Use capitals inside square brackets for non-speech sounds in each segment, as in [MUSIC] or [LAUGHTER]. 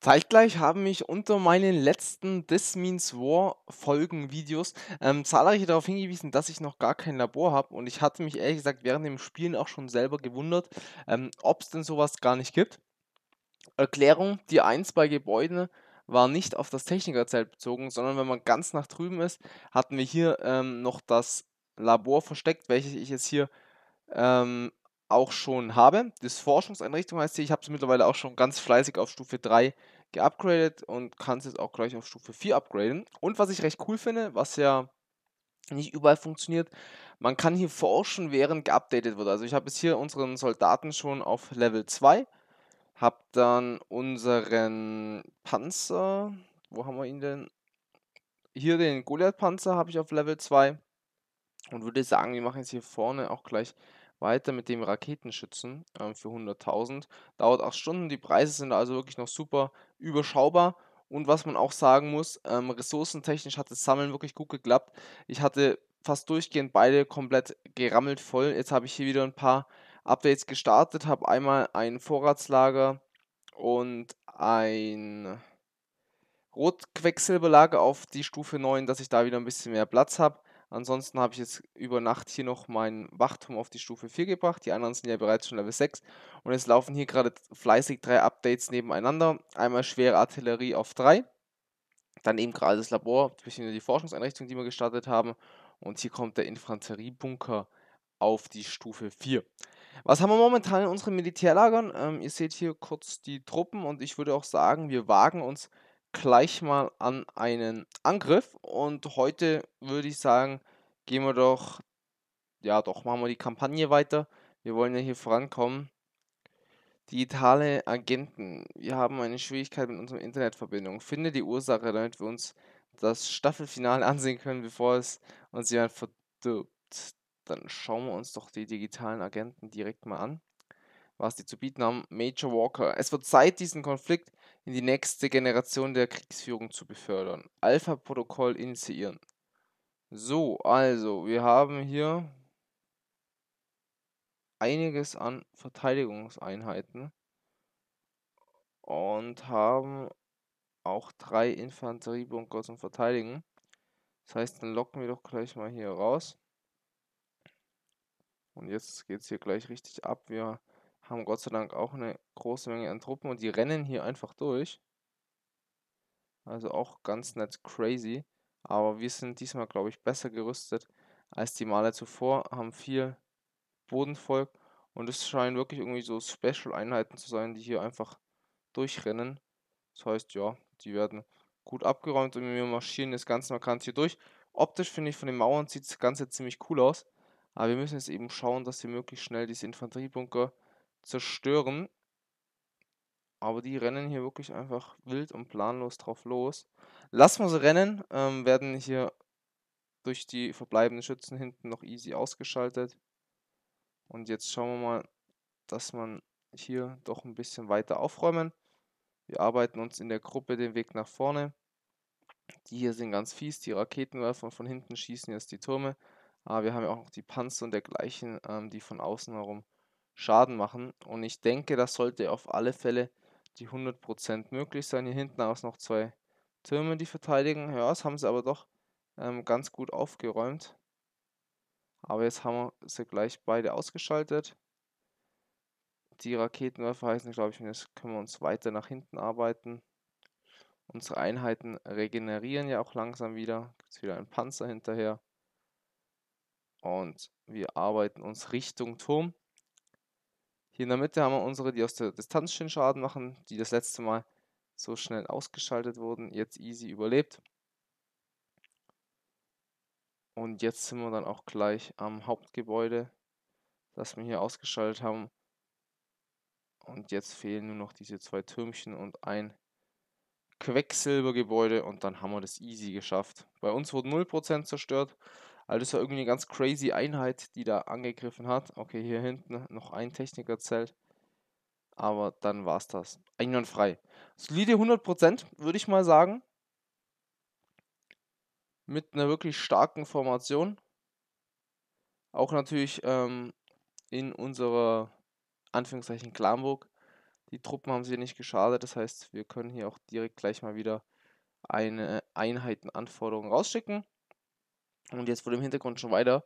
Zeitgleich haben mich unter meinen letzten This Means War Folgen-Videos ähm, zahlreiche darauf hingewiesen, dass ich noch gar kein Labor habe und ich hatte mich ehrlich gesagt während dem Spielen auch schon selber gewundert, ähm, ob es denn sowas gar nicht gibt. Erklärung, die 1 bei Gebäuden war nicht auf das Technikerzelt bezogen, sondern wenn man ganz nach drüben ist, hatten wir hier ähm, noch das Labor versteckt, welches ich jetzt hier ähm, auch schon habe. Das Forschungseinrichtung heißt hier, ich habe es mittlerweile auch schon ganz fleißig auf Stufe 3 geupgradet und kann es jetzt auch gleich auf Stufe 4 upgraden. Und was ich recht cool finde, was ja nicht überall funktioniert, man kann hier forschen, während geupdatet wird. Also ich habe jetzt hier unseren Soldaten schon auf Level 2, habe dann unseren Panzer, wo haben wir ihn denn? Hier den Goliath-Panzer habe ich auf Level 2 und würde sagen, wir machen jetzt hier vorne auch gleich weiter mit dem Raketenschützen äh, für 100.000. Dauert 8 Stunden, die Preise sind also wirklich noch super überschaubar. Und was man auch sagen muss, ähm, ressourcentechnisch hat das Sammeln wirklich gut geklappt. Ich hatte fast durchgehend beide komplett gerammelt voll. Jetzt habe ich hier wieder ein paar Updates gestartet, habe einmal ein Vorratslager und ein Rotquecksilberlager auf die Stufe 9, dass ich da wieder ein bisschen mehr Platz habe. Ansonsten habe ich jetzt über Nacht hier noch meinen Wachturm auf die Stufe 4 gebracht. Die anderen sind ja bereits schon Level 6. Und es laufen hier gerade fleißig drei Updates nebeneinander. Einmal schwere Artillerie auf 3. Dann eben gerade das Labor, bzw. die Forschungseinrichtung, die wir gestartet haben. Und hier kommt der Infanteriebunker auf die Stufe 4. Was haben wir momentan in unseren Militärlagern? Ähm, ihr seht hier kurz die Truppen und ich würde auch sagen, wir wagen uns gleich mal an einen Angriff und heute würde ich sagen, gehen wir doch, ja doch, machen wir die Kampagne weiter. Wir wollen ja hier vorankommen. Digitale Agenten. Wir haben eine Schwierigkeit mit unserer Internetverbindung. Finde die Ursache, damit wir uns das Staffelfinale [LAUGHS] ansehen können, bevor es uns jemand verdirbt. Dann schauen wir uns doch die digitalen Agenten direkt mal an, was die zu bieten haben. Major Walker. Es wird Zeit, diesen Konflikt in die nächste Generation der Kriegsführung zu befördern. Alpha-Protokoll initiieren. So, also, wir haben hier einiges an Verteidigungseinheiten und haben auch drei Infanteriebunker zum Verteidigen. Das heißt, dann locken wir doch gleich mal hier raus. Und jetzt geht es hier gleich richtig ab. Wir haben Gott sei Dank auch eine große Menge an Truppen und die rennen hier einfach durch. Also auch ganz nett crazy. Aber wir sind diesmal, glaube ich, besser gerüstet als die Male zuvor, haben vier Bodenvolk und es scheinen wirklich irgendwie so Special-Einheiten zu sein, die hier einfach durchrennen. Das heißt, ja, die werden gut abgeräumt und wir marschieren jetzt ganz markant hier durch. Optisch finde ich, von den Mauern sieht das Ganze ziemlich cool aus. Aber wir müssen jetzt eben schauen, dass wir möglichst schnell diese Infanteriebunker zerstören. Aber die rennen hier wirklich einfach wild und planlos drauf los. Lassen wir sie rennen, ähm, werden hier durch die verbleibenden Schützen hinten noch easy ausgeschaltet. Und jetzt schauen wir mal, dass man hier doch ein bisschen weiter aufräumen. Wir arbeiten uns in der Gruppe den Weg nach vorne. Die hier sind ganz fies, die Raketenwerfer von hinten schießen jetzt die Türme. Aber ah, wir haben ja auch noch die Panzer und dergleichen, ähm, die von außen herum Schaden machen. Und ich denke, das sollte auf alle Fälle die 100% möglich sein. Hier hinten aus noch zwei Türme, die verteidigen. Ja, das haben sie aber doch ähm, ganz gut aufgeräumt. Aber jetzt haben wir sie gleich beide ausgeschaltet. Die Raketenwerfer heißen, glaube ich, und jetzt können wir uns weiter nach hinten arbeiten. Unsere Einheiten regenerieren ja auch langsam wieder. Gibt es wieder einen Panzer hinterher. Und wir arbeiten uns Richtung Turm. Hier in der Mitte haben wir unsere, die aus der Distanz schön Schaden machen, die das letzte Mal so schnell ausgeschaltet wurden, jetzt easy überlebt. Und jetzt sind wir dann auch gleich am Hauptgebäude, das wir hier ausgeschaltet haben. Und jetzt fehlen nur noch diese zwei Türmchen und ein Quecksilbergebäude und dann haben wir das easy geschafft. Bei uns wurden 0% zerstört also das war irgendwie eine ganz crazy Einheit, die da angegriffen hat. Okay, hier hinten noch ein Technikerzelt. Aber dann war es das. Einwandfrei. Solide 100%, würde ich mal sagen. Mit einer wirklich starken Formation. Auch natürlich ähm, in unserer Anführungszeichen Klamburg. Die Truppen haben sie nicht geschadet. Das heißt, wir können hier auch direkt gleich mal wieder eine Einheitenanforderung rausschicken und jetzt wurde im Hintergrund schon weiter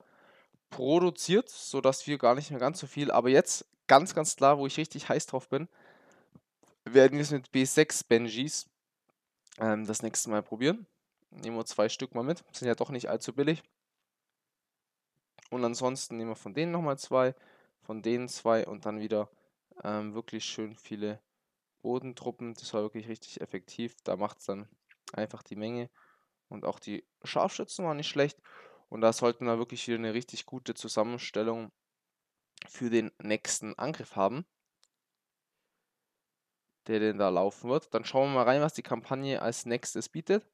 produziert, sodass wir gar nicht mehr ganz so viel, aber jetzt ganz, ganz klar, wo ich richtig heiß drauf bin, werden wir es mit B6 Benjis ähm, das nächste Mal probieren. Nehmen wir zwei Stück mal mit, sind ja doch nicht allzu billig. Und ansonsten nehmen wir von denen nochmal zwei, von denen zwei und dann wieder ähm, wirklich schön viele Bodentruppen. Das war wirklich richtig effektiv. Da macht es dann einfach die Menge und auch die Scharfschützen waren nicht schlecht. Und da sollten wir wirklich wieder eine richtig gute Zusammenstellung für den nächsten Angriff haben, der denn da laufen wird. Dann schauen wir mal rein, was die Kampagne als nächstes bietet.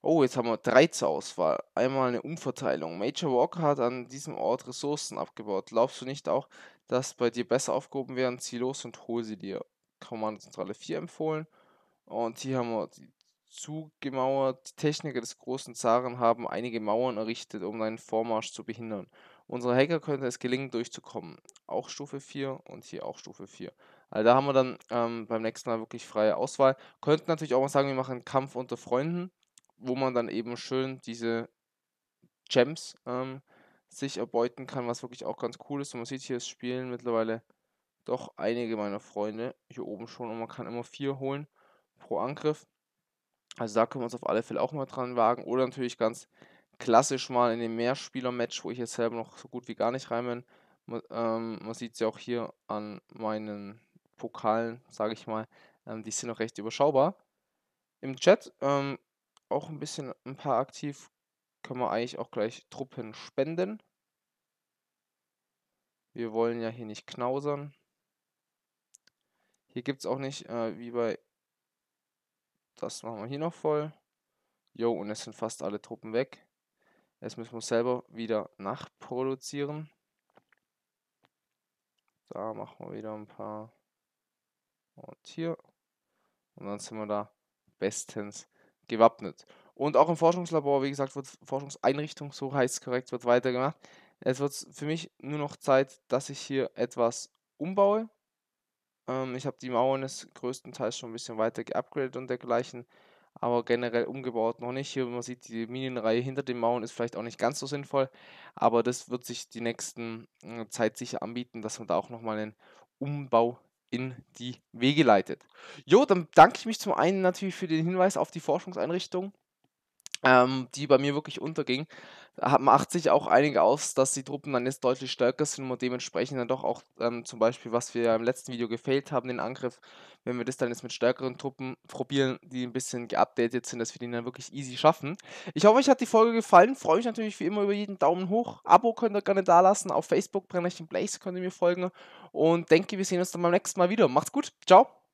Oh, jetzt haben wir drei zur Auswahl. Einmal eine Umverteilung. Major Walker hat an diesem Ort Ressourcen abgebaut. Glaubst du nicht auch, dass bei dir besser aufgehoben werden? Zieh los und hol sie dir. Kommandozentrale 4 empfohlen. Und hier haben wir die zugemauert. Die Techniker des großen Zaren haben einige Mauern errichtet, um seinen Vormarsch zu behindern. Unsere Hacker könnte es gelingen, durchzukommen. Auch Stufe 4 und hier auch Stufe 4. Also da haben wir dann ähm, beim nächsten Mal wirklich freie Auswahl. Könnten natürlich auch mal sagen, wir machen Kampf unter Freunden, wo man dann eben schön diese Gems ähm, sich erbeuten kann, was wirklich auch ganz cool ist. Und man sieht hier, es spielen mittlerweile doch einige meiner Freunde hier oben schon und man kann immer vier holen pro Angriff. Also da können wir uns auf alle Fälle auch mal dran wagen. Oder natürlich ganz klassisch mal in dem Mehrspieler-Match, wo ich jetzt selber noch so gut wie gar nicht rein bin. Man, ähm, man sieht es ja auch hier an meinen Pokalen, sage ich mal. Ähm, die sind noch recht überschaubar. Im Chat ähm, auch ein bisschen ein paar aktiv. Können wir eigentlich auch gleich Truppen spenden. Wir wollen ja hier nicht knausern. Hier gibt es auch nicht, äh, wie bei das machen wir hier noch voll. Jo, und es sind fast alle Truppen weg. Jetzt müssen wir selber wieder nachproduzieren. Da machen wir wieder ein paar. Und hier. Und dann sind wir da bestens gewappnet. Und auch im Forschungslabor, wie gesagt, wird Forschungseinrichtung, so heißt es korrekt, wird weitergemacht. Es wird für mich nur noch Zeit, dass ich hier etwas umbaue. Ähm, ich habe die Mauern ist größtenteils schon ein bisschen weiter geupgradet und dergleichen, aber generell umgebaut noch nicht. Hier, man sieht, die Minienreihe hinter den Mauern ist vielleicht auch nicht ganz so sinnvoll, aber das wird sich die nächsten äh, Zeit sicher anbieten, dass man da auch nochmal einen Umbau in die Wege leitet. Jo, dann danke ich mich zum einen natürlich für den Hinweis auf die Forschungseinrichtung ähm, die bei mir wirklich unterging, macht sich auch einige aus, dass die Truppen dann jetzt deutlich stärker sind und dementsprechend dann doch auch ähm, zum Beispiel, was wir im letzten Video gefehlt haben, den Angriff, wenn wir das dann jetzt mit stärkeren Truppen probieren, die ein bisschen geupdatet sind, dass wir den dann wirklich easy schaffen. Ich hoffe, euch hat die Folge gefallen. Freue mich natürlich wie immer über jeden Daumen hoch. Abo könnt ihr gerne dalassen. Auf Facebook Brennerchen Blaze könnt ihr mir folgen. Und denke, wir sehen uns dann beim nächsten Mal wieder. Macht's gut. Ciao.